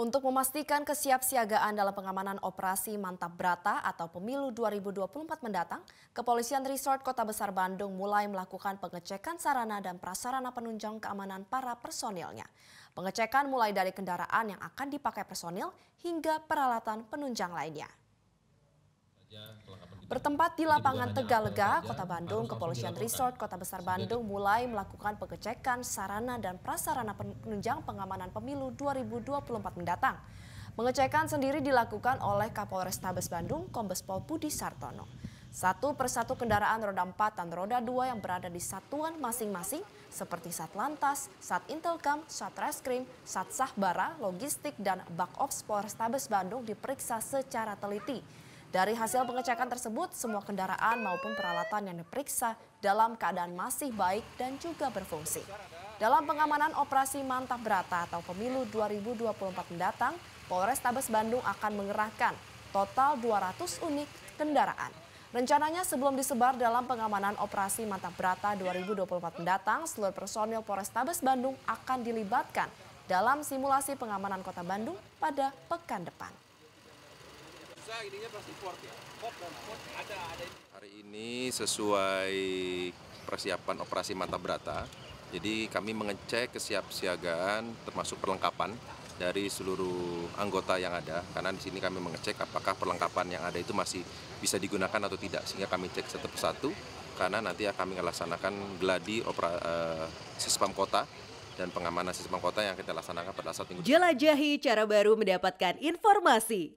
Untuk memastikan kesiapsiagaan dalam pengamanan operasi Mantap Berata atau Pemilu 2024 mendatang, Kepolisian Resort Kota Besar Bandung mulai melakukan pengecekan sarana dan prasarana penunjang keamanan para personilnya. Pengecekan mulai dari kendaraan yang akan dipakai personil hingga peralatan penunjang lainnya. Bertempat di lapangan Tegalega, Kota Bandung, Kepolisian Resort Kota Besar Bandung mulai melakukan pengecekan sarana dan prasarana penunjang pengamanan pemilu 2024 mendatang. Pengecekan sendiri dilakukan oleh Kapolrestabes Bandung, Kombes Pol Budi Sartono. Satu persatu kendaraan roda 4 dan roda 2 yang berada di satuan masing-masing seperti Satlantas, Sat Intelkam, Sat Reskrim, Sat Sahbara, Logistik, dan Polres Polrestabes Bandung diperiksa secara teliti. Dari hasil pengecekan tersebut, semua kendaraan maupun peralatan yang diperiksa dalam keadaan masih baik dan juga berfungsi. Dalam pengamanan operasi Mantap Berata atau Pemilu 2024 mendatang, Polres Tabes Bandung akan mengerahkan total 200 unit kendaraan. Rencananya sebelum disebar dalam pengamanan operasi Mantap Berata 2024 mendatang, seluruh personil Polres Tabes Bandung akan dilibatkan dalam simulasi pengamanan Kota Bandung pada pekan depan bisa ininya pasti port ya? Port dan port ada, ada Hari ini sesuai persiapan operasi mata Brata, jadi kami mengecek kesiapsiagaan termasuk perlengkapan dari seluruh anggota yang ada karena di sini kami mengecek apakah perlengkapan yang ada itu masih bisa digunakan atau tidak sehingga kami cek satu persatu karena nanti kami melaksanakan geladi opera, eh, sispam kota dan pengamanan sistem kota yang kita laksanakan pada saat ini. Jelajahi cara baru mendapatkan informasi.